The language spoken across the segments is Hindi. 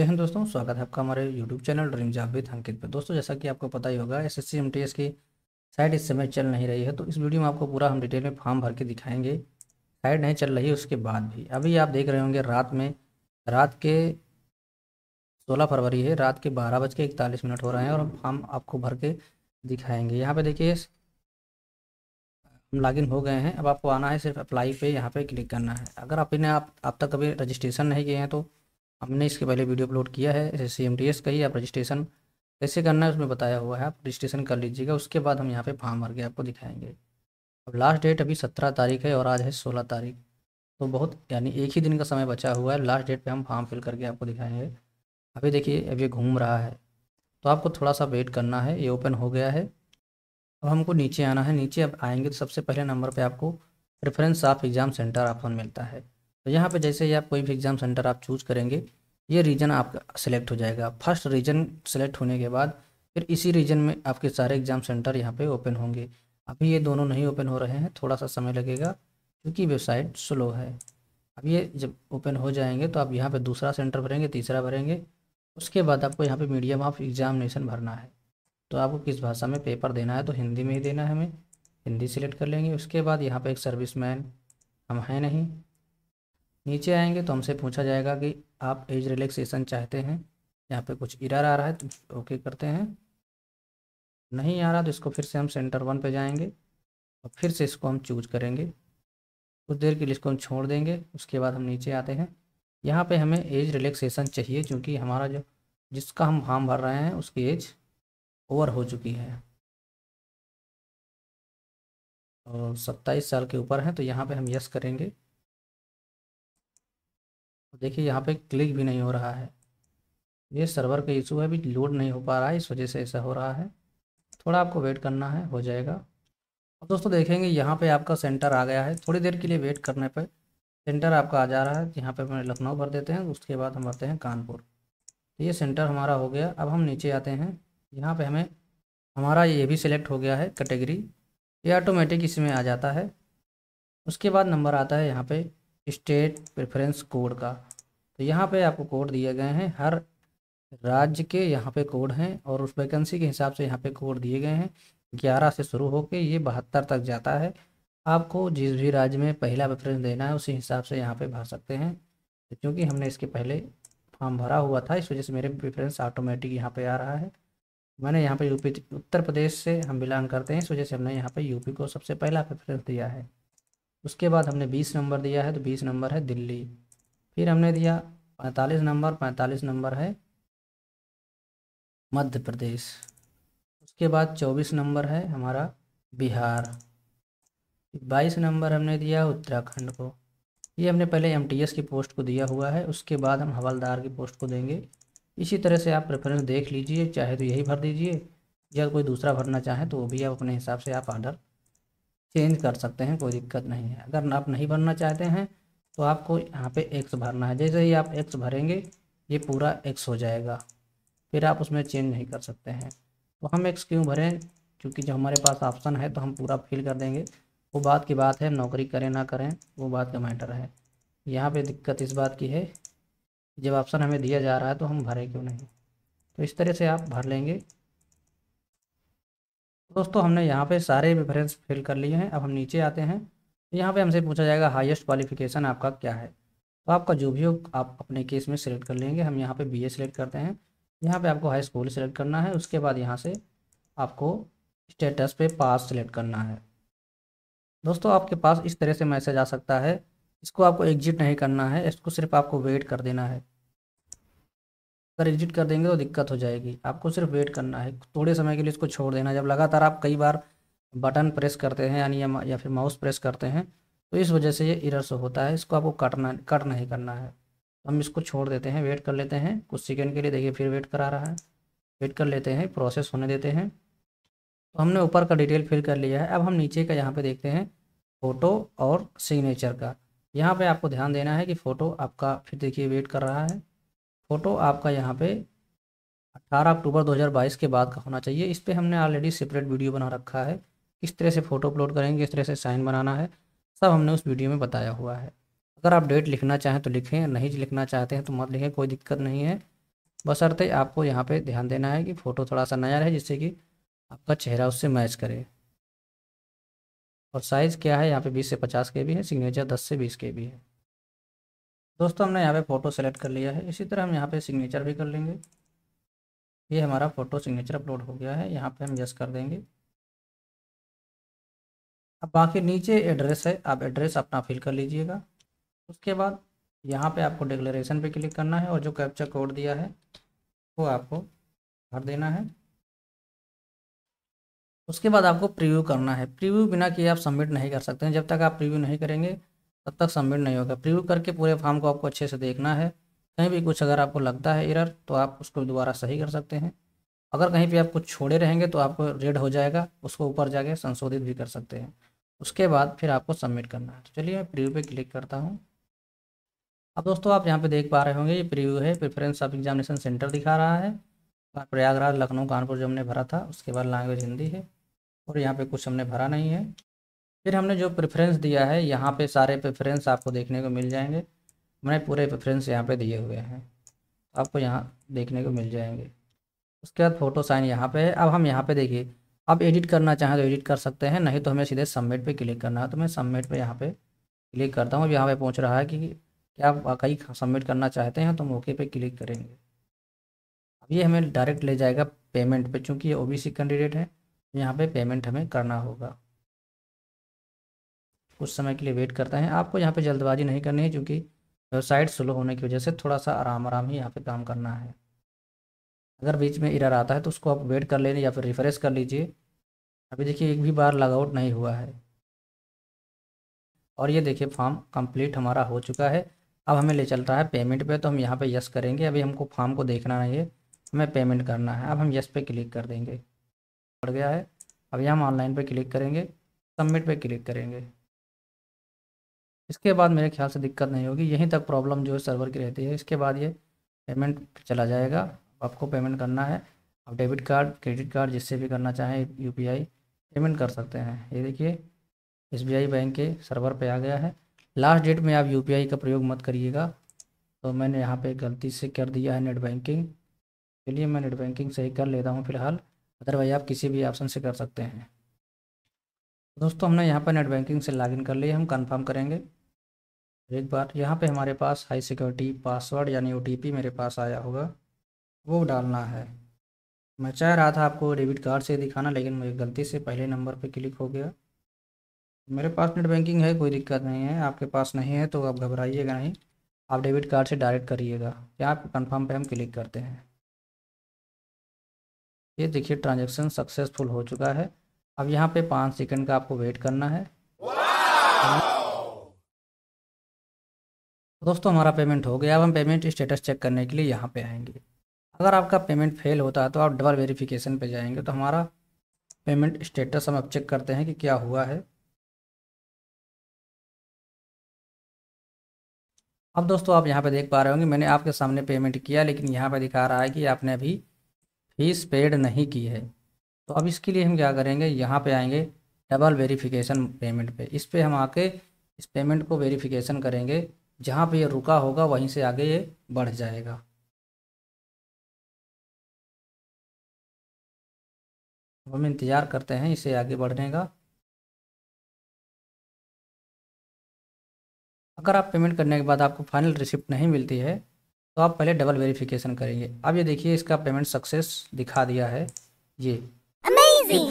जय हिंद दोस्तों स्वागत है आपका हमारे YouTube channel dream job with Ankit पे दोस्तों जैसा कि आपको पता ही होगा एस एस की साइट इस समय चल नहीं रही है तो इस वीडियो में आपको पूरा हम डिटेल में फॉर्म भर के दिखाएंगे साइट नहीं चल रही है उसके बाद भी अभी आप देख रहे होंगे रात में रात के सोलह फरवरी है रात के बारह बज के इकतालीस मिनट हो रहे हैं और हम फॉर्म आपको भर के दिखाएंगे यहाँ पर देखिए हम लॉगिन हो गए हैं अब आपको आना है सिर्फ अप्लाई पे यहाँ पे क्लिक करना है अगर आपने आप अब तक कभी रजिस्ट्रेशन नहीं किए हैं तो हमने इसके पहले वीडियो अपलोड किया है सी एम टी एस का ही आप रजिस्ट्रेशन कैसे करना है उसमें बताया हुआ है आप रजिस्ट्रेशन कर लीजिएगा उसके बाद हम यहाँ पे फार्म भर के आपको दिखाएंगे अब लास्ट डेट अभी सत्रह तारीख है और आज है सोलह तारीख तो बहुत यानी एक ही दिन का समय बचा हुआ है लास्ट डेट पर हम फॉर्म फिल करके आपको दिखाएंगे अभी देखिए अब ये घूम रहा है तो आपको थोड़ा सा वेट करना है ये ओपन हो गया है अब हमको नीचे आना है नीचे अब आएंगे तो सबसे पहले नंबर पर आपको preference of exam center option मिलता है तो यहाँ पर जैसे ही आप कोई भी एग्ज़ाम सेंटर आप चूज करेंगे ये रीजन आपका सेलेक्ट हो जाएगा फर्स्ट रीजन सेलेक्ट होने के बाद फिर इसी रीजन में आपके सारे एग्ज़ाम सेंटर यहाँ पे ओपन होंगे अभी ये दोनों नहीं ओपन हो रहे हैं थोड़ा सा समय लगेगा क्योंकि वेबसाइट स्लो है अब ये जब ओपन हो जाएंगे तो आप यहाँ पे दूसरा सेंटर भरेंगे तीसरा भरेंगे उसके बाद आपको यहाँ पे मीडियम ऑफ एग्जामिनेशन भरना है तो आपको किस भाषा में पेपर देना है तो हिंदी में ही देना है हमें हिंदी सिलेक्ट कर लेंगे उसके बाद यहाँ पर एक सर्विस मैन हम हैं नहीं नीचे आएंगे तो हमसे पूछा जाएगा कि आप एज रिलैक्सेशन चाहते हैं यहाँ पे कुछ इरर आ रहा है तो ओके करते हैं नहीं आ रहा तो इसको फिर से हम सेंटर वन पे जाएंगे और फिर से इसको हम चूज करेंगे कुछ देर के लिए इसको हम छोड़ देंगे उसके बाद हम नीचे आते हैं यहाँ पे हमें एज रिलैक्सेशन चाहिए क्योंकि हमारा जो जिसका हम फार्म भर रहे हैं उसकी एज ओवर हो चुकी है और सत्ताईस साल के ऊपर हैं तो यहाँ पर हम यस करेंगे देखिए यहाँ पे क्लिक भी नहीं हो रहा है ये सर्वर का इशू है अभी लोड नहीं हो पा रहा है इस वजह से ऐसा हो रहा है थोड़ा आपको वेट करना है हो जाएगा और दोस्तों देखेंगे यहाँ पे आपका सेंटर आ गया है थोड़ी देर के लिए वेट करने पर सेंटर आपका आ जा रहा है यहाँ पे हमें लखनऊ भर देते हैं उसके बाद हम भरते हैं कानपुर तो ये सेंटर हमारा हो गया अब हम नीचे आते हैं यहाँ पर हमें हमारा ये भी सिलेक्ट हो गया है कैटेगरी ये ऑटोमेटिक इसमें आ जाता है उसके बाद नंबर आता है यहाँ पे स्टेट प्रेफरेंस कोड का तो यहाँ पे आपको कोड दिए गए हैं हर राज्य के यहाँ पे कोड हैं और उस वैकेंसी के हिसाब से यहाँ पे कोड दिए गए हैं ग्यारह से शुरू होकर ये बहत्तर तक जाता है आपको जिस भी राज्य में पहला प्रेफरेंस देना है उसी हिसाब से यहाँ पर भर सकते हैं क्योंकि तो हमने इसके पहले फॉर्म भरा हुआ था इस वजह से मेरे प्रेफरेंस ऑटोमेटिक यहाँ पे आ रहा है मैंने यहाँ पे यूपी उत्तर प्रदेश से हम बिलोंग करते हैं इस वजह से हमने यहाँ पे यूपी को सबसे पहला प्रेफरेंस दिया है उसके बाद हमने बीस नंबर दिया है तो बीस नंबर है दिल्ली फिर हमने दिया पैंतालीस नंबर पैंतालीस नंबर है मध्य प्रदेश उसके बाद चौबीस नंबर है हमारा बिहार बाईस नंबर हमने दिया उत्तराखंड को ये हमने पहले एम की पोस्ट को दिया हुआ है उसके बाद हम हवलदार की पोस्ट को देंगे इसी तरह से आप प्रेफरेंस देख लीजिए चाहे तो यही भर दीजिए या कोई दूसरा भरना चाहें तो वो भी आप अपने हिसाब से आप आर्डर चेंज कर सकते हैं कोई दिक्कत नहीं है अगर आप नहीं भरना चाहते हैं तो आपको यहाँ पे एक्स भरना है जैसे ही आप एक्स भरेंगे ये पूरा एक्स हो जाएगा फिर आप उसमें चेंज नहीं कर सकते हैं तो हम एक्स क्यों भरें क्योंकि जो हमारे पास ऑप्शन है तो हम पूरा फिल कर देंगे वो बात की बात है नौकरी करें ना करें वो बात का मैटर है यहाँ पर दिक्कत इस बात की है जब ऑप्शन हमें दिया जा रहा है तो हम भरें क्यों नहीं तो इस तरह से आप भर लेंगे दोस्तों हमने यहाँ पे सारे रेफरेंस फिल कर लिए हैं अब हम नीचे आते हैं यहाँ पे हमसे पूछा जाएगा हाईएस्ट क्वालिफिकेशन आपका क्या है तो आपका जो भी हो आप अपने केस में सिलेक्ट कर लेंगे हम यहाँ पे बीए सिलेक्ट करते हैं यहाँ पे आपको हाई स्कूल सिलेक्ट करना है उसके बाद यहाँ से आपको स्टेटस पे पास सिलेक्ट करना है दोस्तों आपके पास इस तरह से मैसेज आ सकता है इसको आपको एग्जिट नहीं करना है इसको सिर्फ आपको वेट कर देना है अगर एग्जिट कर देंगे तो दिक्कत हो जाएगी आपको सिर्फ वेट करना है थोड़े समय के लिए इसको छोड़ देना जब लगातार आप कई बार बटन प्रेस करते हैं यानी या, या फिर माउस प्रेस करते हैं तो इस वजह से ये इरर से होता है इसको आपको कटना कट नहीं करना है हम इसको छोड़ देते हैं वेट कर लेते हैं कुछ सेकेंड के लिए देखिए फिर वेट करा रहा है वेट कर लेते हैं प्रोसेस होने देते हैं तो हमने ऊपर का डिटेल फिल कर लिया है अब हम नीचे का यहाँ पर देखते हैं फ़ोटो और सिग्नेचर का यहाँ पे आपको ध्यान देना है कि फ़ोटो आपका फिर देखिए वेट कर रहा है फ़ोटो आपका यहाँ पे 18 अक्टूबर 2022 के बाद का होना चाहिए इस पर हमने ऑलरेडी सेपरेट वीडियो बना रखा है किस तरह से फ़ोटो अपलोड करेंगे किस तरह से साइन बनाना है सब हमने उस वीडियो में बताया हुआ है अगर आप डेट लिखना चाहें तो लिखें नहीं लिखना चाहते हैं तो मत लिखें कोई दिक्कत नहीं है बसरते आपको यहाँ पे ध्यान देना है कि फ़ोटो थोड़ा सा नया रहे जिससे कि आपका चेहरा उससे मैच करे और साइज़ क्या है यहाँ पे 20 से 50 के भी है सिग्नेचर 10 से 20 के भी है दोस्तों हमने यहाँ पे फ़ोटो सेलेक्ट कर लिया है इसी तरह हम यहाँ पे सिग्नेचर भी कर लेंगे ये हमारा फ़ोटो सिग्नेचर अपलोड हो गया है यहाँ पे हम यस कर देंगे अब बाकी नीचे एड्रेस है आप एड्रेस अपना फिल कर लीजिएगा उसके बाद यहाँ पे आपको डिक्लेरेशन पे क्लिक करना है और जो कैप्चर कोड दिया है वो आपको भर देना है उसके बाद आपको प्रीव्यू करना है प्रीव्यू बिना किए आप सबमिट नहीं कर सकते हैं जब तक आप प्रीव्यू नहीं करेंगे तब तक सबमिट नहीं होगा प्रीव्यू करके पूरे फॉर्म को आपको अच्छे से देखना है कहीं भी कुछ अगर आपको लगता है एरर तो आप उसको दोबारा सही कर सकते हैं अगर कहीं पे आप कुछ छोड़े रहेंगे तो आपको रेड हो जाएगा उसको ऊपर जाके संशोधित भी कर सकते हैं उसके बाद फिर आपको सबमिट करना है तो चलिए मैं प्रीव्यू पे क्लिक करता हूँ अब दोस्तों आप यहाँ पे देख पा रहे होंगे ये प्रीव्यू है प्रेफरेंस ऑफ एग्जामिनेशन सेंटर दिखा रहा है प्रयागराज लखनऊ कानपुर जो हमने भरा था उसके बाद लैंग्वेज हिंदी है और यहाँ पे कुछ हमने भरा नहीं है फिर हमने जो प्रेफरेंस दिया है यहाँ पे सारे प्रेफरेंस आपको देखने को मिल जाएंगे हमने पूरे प्रेफरेंस यहाँ पे दिए हुए हैं आपको यहाँ देखने को मिल जाएंगे उसके बाद फ़ोटो साइन यहाँ पे है अब हम यहाँ पे देखिए अब एडिट करना चाहें तो एडिट कर सकते हैं नहीं तो हमें सीधे सबमिट पे क्लिक करना है तो मैं सबमिट पे यहाँ पे क्लिक करता हूँ अब यहाँ पर पहुँच रहा है कि क्या आप वाकई सबमिट करना चाहते हैं तो मौके पर क्लिक करेंगे अब ये हमें डायरेक्ट ले जाएगा पेमेंट पर चूँकि ये ओ कैंडिडेट है यहाँ पर पेमेंट हमें करना होगा कुछ समय के लिए वेट करते हैं आपको यहाँ पे जल्दबाजी नहीं करनी है क्योंकि साइड स्लो होने की वजह से थोड़ा सा आराम आराम ही यहाँ पे काम करना है अगर बीच में इरर आता है तो उसको आप वेट कर लेने या फिर रिफ्रेश कर लीजिए अभी देखिए एक भी बार लगआउट नहीं हुआ है और ये देखिए फॉर्म कम्प्लीट हमारा हो चुका है अब हमें ले चलता है पेमेंट पे तो हम यहाँ पर यस करेंगे अभी हमको फॉर्म को देखना नहीं है हमें पेमेंट करना है अब हम यस पे क्लिक कर देंगे पड़ गया है अब यहाँ हम ऑनलाइन पर क्लिक करेंगे सबमिट पे क्लिक करेंगे इसके बाद मेरे ख्याल से दिक्कत नहीं होगी यहीं तक प्रॉब्लम जो है सर्वर की रहती है इसके बाद ये पेमेंट चला जाएगा आपको पेमेंट करना है आप डेबिट कार्ड क्रेडिट कार्ड जिससे भी करना चाहें यू पेमेंट कर सकते हैं ये देखिए एस बैंक के सर्वर पर आ गया है लास्ट डेट में आप यू का प्रयोग मत करिएगा तो मैंने यहाँ पर गलती से कर दिया है नेट बैंकिंग चलिए मैं नेट बैंकिंग से ही कर लेता हूँ फिलहाल अदरवाइज आप किसी भी ऑप्शन से कर सकते हैं दोस्तों हमने यहाँ पर नेट बैंकिंग से लॉगिन कर लिया हम कंफर्म करेंगे एक बार यहाँ पे हमारे पास हाई सिक्योरिटी पासवर्ड यानी ओ मेरे पास आया होगा वो डालना है मैं चाह रहा था आपको डेबिट कार्ड से दिखाना लेकिन मुझे गलती से पहले नंबर पे क्लिक हो गया मेरे पास नेट बैंकिंग है कोई दिक्कत नहीं है आपके पास नहीं है तो आप घबराइएगा नहीं आप डेबिट कार्ड से डायरेक्ट करिएगा यहाँ पर कन्फर्म पर हम क्लिक करते हैं ये देखिए ट्रांजेक्शन सक्सेसफुल हो चुका है अब यहाँ पर पाँच सेकेंड का आपको वेट करना है दोस्तों हमारा पेमेंट हो गया अब हम पेमेंट स्टेटस चेक करने के लिए यहाँ पे आएंगे अगर आपका पेमेंट फेल होता है तो आप डबल वेरिफिकेशन पे जाएंगे तो हमारा पेमेंट स्टेटस हम अब चेक करते हैं कि क्या हुआ है अब दोस्तों आप यहाँ पे देख पा रहे होंगे मैंने आपके सामने पेमेंट किया लेकिन यहाँ पे दिखा रहा है कि आपने अभी फीस पेड नहीं की है तो अब इसके लिए हम क्या करेंगे यहाँ पर आएंगे डबल वेरीफिकेशन पेमेंट पे इस पर हम आके इस पेमेंट को वेरीफिकेशन करेंगे जहाँ पे ये रुका होगा वहीं से आगे ये बढ़ जाएगा हम इंतज़ार करते हैं इसे आगे बढ़ने का अगर आप पेमेंट करने के बाद आपको फाइनल रिसिप्ट नहीं मिलती है तो आप पहले डबल वेरिफिकेशन करेंगे अब ये देखिए इसका पेमेंट सक्सेस दिखा दिया है ये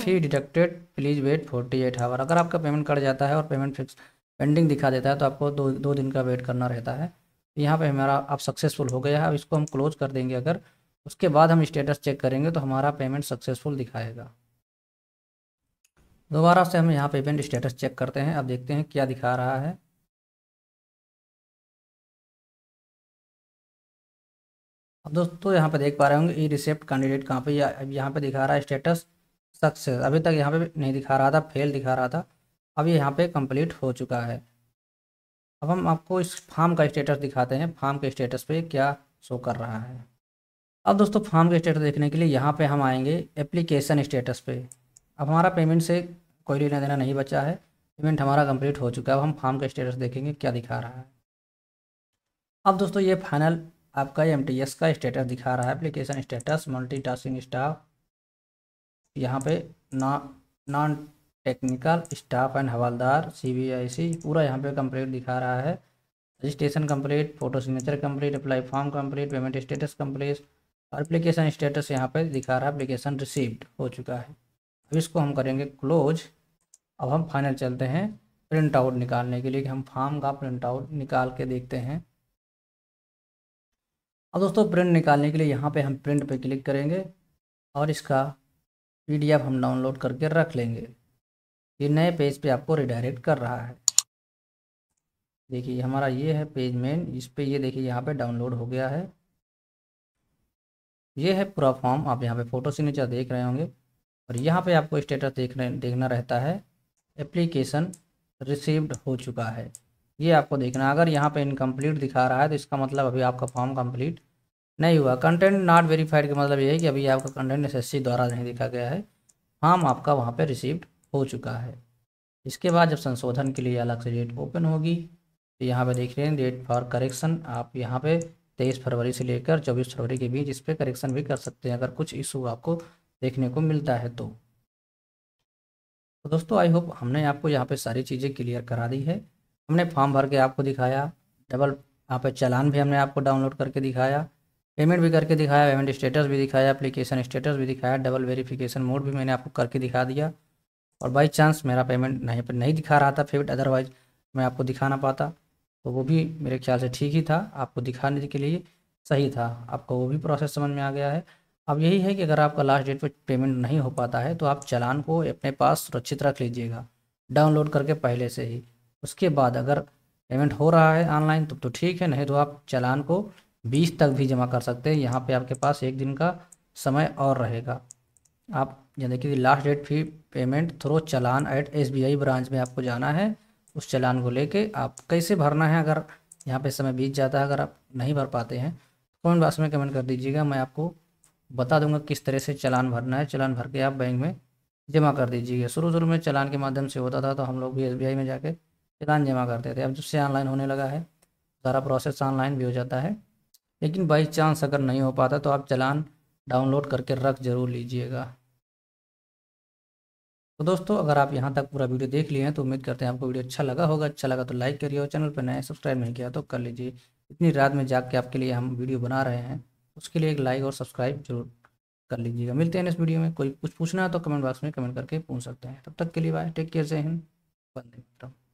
fee deducted please wait forty eight hour अगर आपका पेमेंट कट जाता है और पेमेंट फिक्स पेंडिंग दिखा देता है तो आपको दो दो दिन का वेट करना रहता है तो यहाँ पे हमारा आप सक्सेसफुल हो गया है अब इसको हम क्लोज कर देंगे अगर उसके बाद हम स्टेटस चेक करेंगे तो हमारा पेमेंट सक्सेसफुल दिखाएगा दोबारा से हम यहाँ पेमेंट स्टेटस चेक करते हैं अब देखते हैं क्या दिखा रहा है अब दोस्तों यहाँ पे देख पा रहे होंगे ई रिसेप्ट कैंडिडेट कहाँ पे अब यहाँ पे दिखा रहा है स्टेटस सक्सेस अभी तक यहाँ पे नहीं दिखा रहा था फेल दिखा रहा था अब ये यहाँ पे कंप्लीट हो चुका है अब हम आपको इस फार्म का स्टेटस दिखाते हैं फार्म के स्टेटस पे क्या शो कर रहा है अब दोस्तों फार्म के स्टेटस देखने के लिए यहाँ पे हम आएंगे एप्लीकेशन स्टेटस पे अब हमारा पेमेंट से कोई लेना देना नहीं बचा है पेमेंट हमारा कंप्लीट हो चुका है अब हम फार्म का स्टेटस देखेंगे क्या दिखा रहा है अब दोस्तों ये फाइनल आपका एम का स्टेटस दिखा रहा है application status multi tasking staff यहाँ पे नॉन टेक्निकल स्टाफ एंड हवालदार सी पूरा यहाँ पे कंप्लीट दिखा रहा है registration complete photo signature complete apply form complete payment status complete और अप्लीकेशन स्टेटस यहाँ पे दिखा रहा है अप्लीकेशन रिसीव्ड हो चुका है अब इसको हम करेंगे क्लोज अब हम फाइनल चलते हैं प्रिंट आउट निकालने के लिए कि हम फॉर्म का प्रिंट आउट निकाल के देखते हैं अब दोस्तों प्रिंट निकालने के लिए यहाँ पे हम प्रिंट पे क्लिक करेंगे और इसका पीडीएफ हम डाउनलोड करके रख लेंगे ये नए पेज पे आपको रिडायरेक्ट कर रहा है देखिए हमारा ये है पेज मेन इस पे ये देखिए यहाँ पे डाउनलोड हो गया है ये है पूरा फॉर्म आप यहाँ पे फ़ोटो सिग्नेचर देख रहे होंगे और यहाँ पे आपको स्टेटस देख देखना रहता है एप्लीकेशन रिसीव्ड हो चुका है ये आपको देखना अगर यहाँ पे इनकम्प्लीट दिखा रहा है तो इसका मतलब अभी आपका फॉर्म कम्प्लीट नहीं हुआ कंटेंट नॉट वेरीफाइड का मतलब ये है कि अभी आपका कंटेंट एस द्वारा नहीं दिखा गया है फॉर्म आपका वहाँ पर रिसीव्ड हो चुका है इसके बाद जब संशोधन के लिए अलग से डेट ओपन होगी तो यहाँ पे देख रहे हैं डेट फॉर करेक्शन आप यहाँ पे तेईस फरवरी से लेकर चौबीस फरवरी के बीच इस पर करेक्शन भी कर सकते हैं अगर कुछ इशू आपको देखने को मिलता है तो तो दोस्तों आई होप हमने आपको यहाँ पर सारी चीज़ें क्लियर करा दी है हमने फॉर्म भर के आपको दिखाया डबल यहाँ पे चलान भी हमने आपको डाउनलोड करके दिखाया पेमेंट भी करके दिखाया पेमेंट स्टेटस भी दिखाया एप्लीकेशन स्टेटस भी दिखाया डबल वेरिफिकेशन मोड भी मैंने आपको करके दिखा दिया और बाई चांस मेरा पेमेंट नहीं पर नहीं दिखा रहा था फेवरेट अदरवाइज मैं आपको दिखा ना पाता तो वो भी मेरे ख्याल से ठीक ही था आपको दिखाने के लिए सही था आपको वो भी प्रोसेस समझ में आ गया है अब यही है कि अगर आपका लास्ट डेट पर पेमेंट नहीं हो पाता है तो आप चालान को अपने पास सुरक्षित रख लीजिएगा डाउनलोड करके पहले से ही उसके बाद अगर पेमेंट हो रहा है ऑनलाइन तब तो ठीक है नहीं तो आप चलान को बीस तक भी जमा कर सकते हैं यहाँ पे आपके पास एक दिन का समय और रहेगा आप यानी देखिए last date fee payment through challan at SBI branch में आपको जाना है उस चलान को लेके आप कैसे भरना है अगर यहाँ पे समय बीत जाता है अगर आप नहीं भर पाते हैं कमेंट बॉक्स में कमेंट कर दीजिएगा मैं आपको बता दूंगा किस तरह से चलान भरना है चलान भर के आप बैंक में जमा कर दीजिएगा शुरू शुरू में चलान के माध्यम से होता था तो हम लोग भी एस में जाके चलान जमा करते थे अब जब से ऑनलाइन होने लगा है सारा प्रोसेस ऑनलाइन भी हो जाता है लेकिन बाई चांस अगर नहीं हो पाता तो आप चलान डाउनलोड करके रख जरूर लीजिएगा तो दोस्तों अगर आप यहाँ तक पूरा वीडियो देख लिए हैं तो उम्मीद करते हैं आपको वीडियो अच्छा लगा होगा अच्छा लगा तो लाइक करिए और चैनल पर नए सब्सक्राइब नहीं किया तो कर लीजिए इतनी रात में जाग के आपके लिए हम वीडियो बना रहे हैं उसके लिए एक लाइक और सब्सक्राइब जरूर कर लीजिएगा मिलते हैं इस वीडियो में कोई कुछ पूछना है तो कमेंट बॉक्स में कमेंट करके पूछ सकते हैं तब तक के लिए बाय टेक केयर जय हिंद बंदे